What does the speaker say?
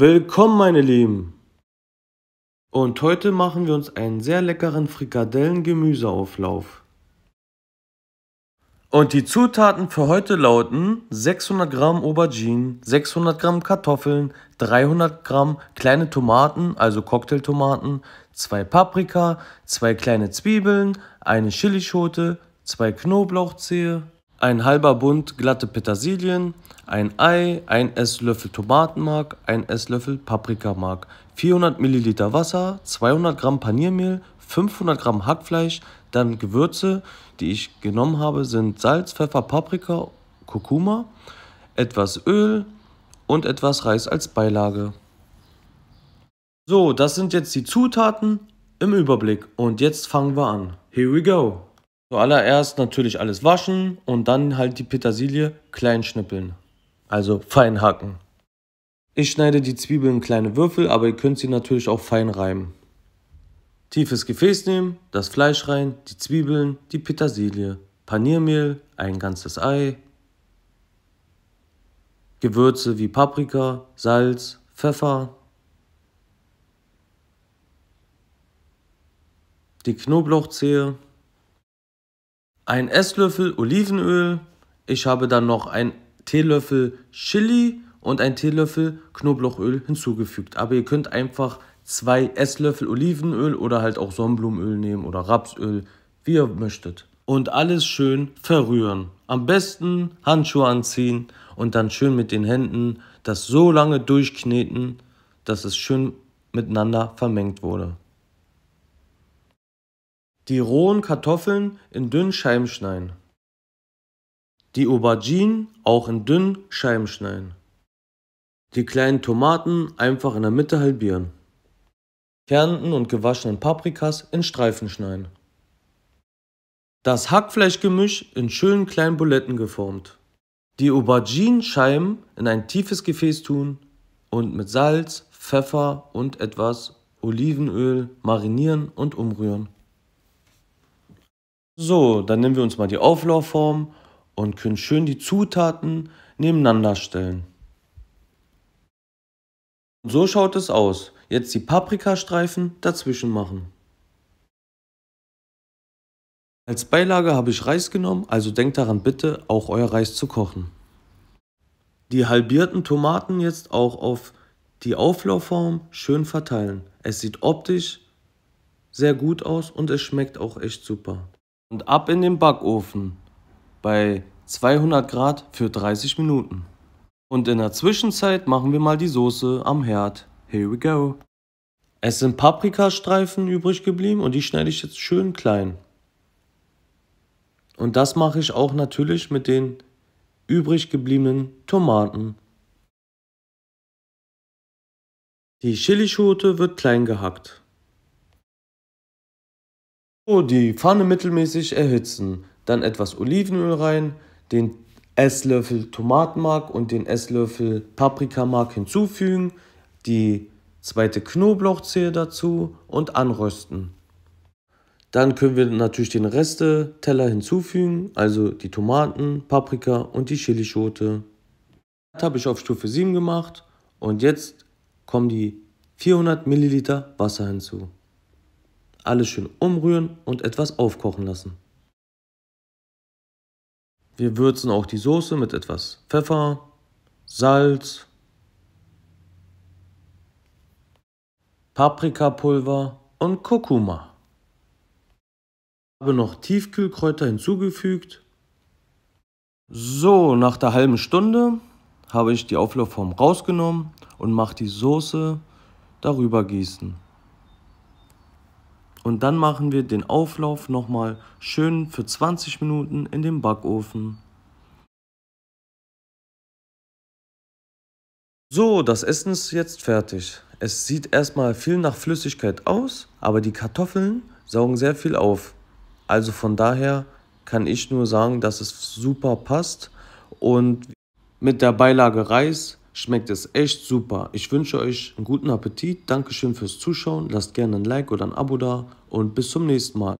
Willkommen, meine Lieben! Und heute machen wir uns einen sehr leckeren Frikadellen-Gemüseauflauf. Und die Zutaten für heute lauten 600 Gramm Aubergine, 600 Gramm Kartoffeln, 300 Gramm kleine Tomaten, also Cocktailtomaten, zwei Paprika, zwei kleine Zwiebeln, eine Chilischote, zwei Knoblauchzehe, ein halber Bund glatte Petersilien, ein Ei, ein Esslöffel Tomatenmark, ein Esslöffel Paprikamark, 400 Milliliter Wasser, 200 Gramm Paniermehl, 500 Gramm Hackfleisch, dann Gewürze, die ich genommen habe, sind Salz, Pfeffer, Paprika, Kurkuma, etwas Öl und etwas Reis als Beilage. So, das sind jetzt die Zutaten im Überblick und jetzt fangen wir an. Here we go! Zuallererst natürlich alles waschen und dann halt die Petersilie klein schnippeln. Also fein hacken. Ich schneide die Zwiebeln in kleine Würfel, aber ihr könnt sie natürlich auch fein reiben. Tiefes Gefäß nehmen, das Fleisch rein, die Zwiebeln, die Petersilie, Paniermehl, ein ganzes Ei, Gewürze wie Paprika, Salz, Pfeffer, die Knoblauchzehe, ein Esslöffel Olivenöl. Ich habe dann noch einen Teelöffel Chili und einen Teelöffel Knoblauchöl hinzugefügt. Aber ihr könnt einfach zwei Esslöffel Olivenöl oder halt auch Sonnenblumenöl nehmen oder Rapsöl, wie ihr möchtet. Und alles schön verrühren. Am besten Handschuhe anziehen und dann schön mit den Händen das so lange durchkneten, dass es schön miteinander vermengt wurde. Die rohen Kartoffeln in dünnen Scheiben schneiden. Die Auberginen auch in dünnen Scheiben schneiden. Die kleinen Tomaten einfach in der Mitte halbieren. Kernten und gewaschenen Paprikas in Streifen schneiden. Das Hackfleischgemisch in schönen kleinen Buletten geformt. Die Auberginenscheiben in ein tiefes Gefäß tun und mit Salz, Pfeffer und etwas Olivenöl marinieren und umrühren. So, dann nehmen wir uns mal die Auflaufform und können schön die Zutaten nebeneinander stellen. So schaut es aus. Jetzt die Paprikastreifen dazwischen machen. Als Beilage habe ich Reis genommen, also denkt daran bitte, auch euer Reis zu kochen. Die halbierten Tomaten jetzt auch auf die Auflaufform schön verteilen. Es sieht optisch sehr gut aus und es schmeckt auch echt super. Und ab in den Backofen bei 200 Grad für 30 Minuten. Und in der Zwischenzeit machen wir mal die Soße am Herd. Here we go. Es sind Paprikastreifen übrig geblieben und die schneide ich jetzt schön klein. Und das mache ich auch natürlich mit den übrig gebliebenen Tomaten. Die Chilischote wird klein gehackt. Oh, die Pfanne mittelmäßig erhitzen, dann etwas Olivenöl rein, den Esslöffel Tomatenmark und den Esslöffel Paprikamark hinzufügen, die zweite Knoblauchzehe dazu und anrösten. Dann können wir natürlich den Reste-Teller hinzufügen, also die Tomaten, Paprika und die Chilischote. Das habe ich auf Stufe 7 gemacht und jetzt kommen die 400 Milliliter Wasser hinzu. Alles schön umrühren und etwas aufkochen lassen. Wir würzen auch die Soße mit etwas Pfeffer, Salz, Paprikapulver und Kurkuma. Ich habe noch Tiefkühlkräuter hinzugefügt. So, nach der halben Stunde habe ich die Auflaufform rausgenommen und mache die Soße darüber gießen. Und dann machen wir den Auflauf nochmal schön für 20 Minuten in den Backofen. So, das Essen ist jetzt fertig. Es sieht erstmal viel nach Flüssigkeit aus, aber die Kartoffeln saugen sehr viel auf. Also von daher kann ich nur sagen, dass es super passt und mit der Beilage Reis schmeckt es echt super. Ich wünsche euch einen guten Appetit. Dankeschön fürs Zuschauen. Lasst gerne ein Like oder ein Abo da und bis zum nächsten Mal.